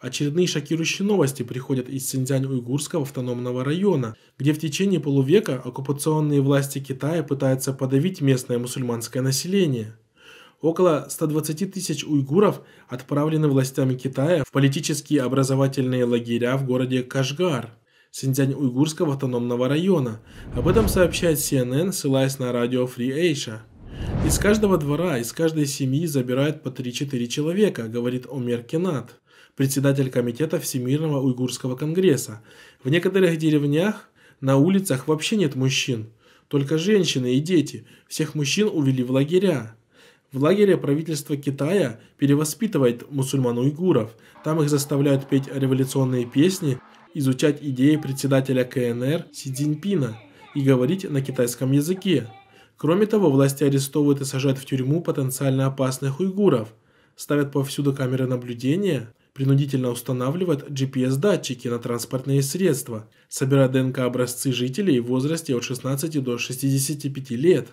Очередные шокирующие новости приходят из Синьцзянь-Уйгурского автономного района, где в течение полувека оккупационные власти Китая пытаются подавить местное мусульманское население. Около 120 тысяч уйгуров отправлены властями Китая в политические образовательные лагеря в городе Кашгар, Синьцзянь-Уйгурского автономного района. Об этом сообщает CNN, ссылаясь на радио Free Asia. Из каждого двора, из каждой семьи забирают по 3-4 человека, говорит Омер Кенат председатель комитета Всемирного уйгурского конгресса. В некоторых деревнях на улицах вообще нет мужчин, только женщины и дети. Всех мужчин увели в лагеря. В лагере правительство Китая перевоспитывает мусульман-уйгуров. Там их заставляют петь революционные песни, изучать идеи председателя КНР Си Цзиньпина и говорить на китайском языке. Кроме того, власти арестовывают и сажают в тюрьму потенциально опасных уйгуров, ставят повсюду камеры наблюдения, принудительно устанавливает GPS-датчики на транспортные средства, собирая ДНК-образцы жителей в возрасте от 16 до 65 лет.